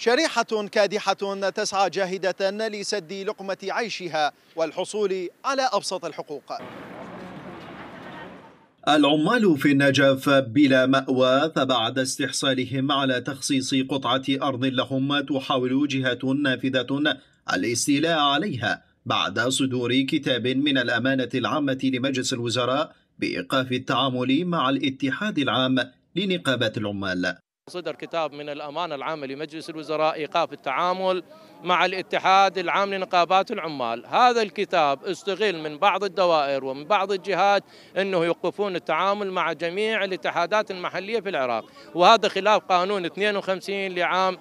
شريحة كادحة تسعى جاهدة لسد لقمة عيشها والحصول على أبسط الحقوق العمال في النجف بلا مأوى فبعد استحصالهم على تخصيص قطعة أرض لهم تحاول جهة نافذة الاستيلاء عليها بعد صدور كتاب من الأمانة العامة لمجلس الوزراء بإيقاف التعامل مع الاتحاد العام لنقابة العمال صدر كتاب من الأمانة العامة لمجلس الوزراء إيقاف التعامل مع الاتحاد العام لنقابات العمال هذا الكتاب استغل من بعض الدوائر ومن بعض الجهات أنه يوقفون التعامل مع جميع الاتحادات المحلية في العراق وهذا خلاف قانون 52 لعام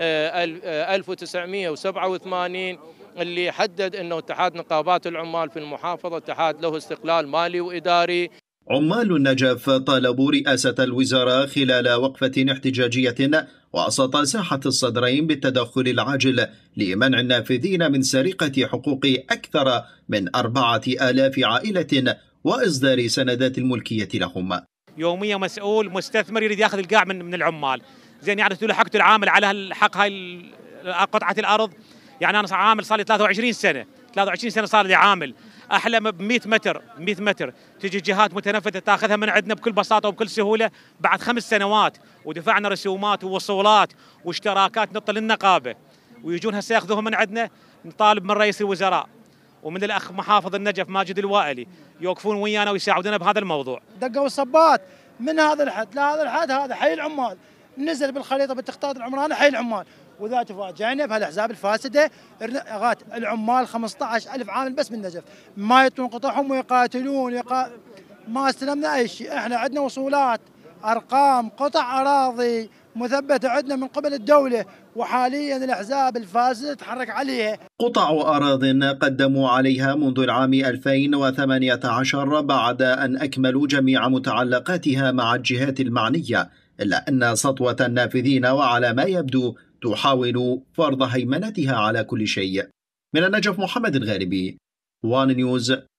1987 آه، آه، اللي حدد أنه اتحاد نقابات العمال في المحافظة اتحاد له استقلال مالي وإداري عمال النجف طالبوا رئاسة الوزراء خلال وقفة احتجاجية وسط ساحة الصدرين بالتدخل العاجل لمنع النافذين من سرقة حقوق أكثر من أربعة آلاف عائلة وإصدار سندات الملكية لهم يوميا مسؤول مستثمر يريد ياخذ القاع من من العمال زين يعني تقول حقت العامل على الحق هاي قطعه الارض يعني انا عامل صار لي 23 سنه 23 سنه صار لي عامل احلم ب 100 متر 100 متر تجي جهات متنفذه تاخذها من عندنا بكل بساطه وبكل سهوله بعد خمس سنوات ودفعنا رسومات ووصولات واشتراكات نطل النقابه ويجون هسه ياخذوها من عندنا نطالب من رئيس الوزراء ومن الاخ محافظ النجف ماجد الوائلي يوقفون ويانا ويساعدونا بهذا الموضوع. دقوا الصبات من هذا الحد لهذا الحد هذا حي العمال نزل بالخريطه بالتخطيط العمراني حي العمال واذا تفاجئنا بهالاحزاب الفاسده اغات العمال 15000 عامل بس بالنجف ما يطون قطعهم ويقاتلون يقا... ما استلمنا اي شيء احنا عندنا وصولات ارقام قطع اراضي مثبته عندنا من قبل الدوله وحاليا الاحزاب الفاسده تتحرك عليها. قطع اراض قدموا عليها منذ العام 2018 بعد ان اكملوا جميع متعلقاتها مع الجهات المعنيه الا ان سطوه النافذين وعلى ما يبدو تحاول فرض هيمنتها على كل شيء من النجف محمد الغالبي وان نيوز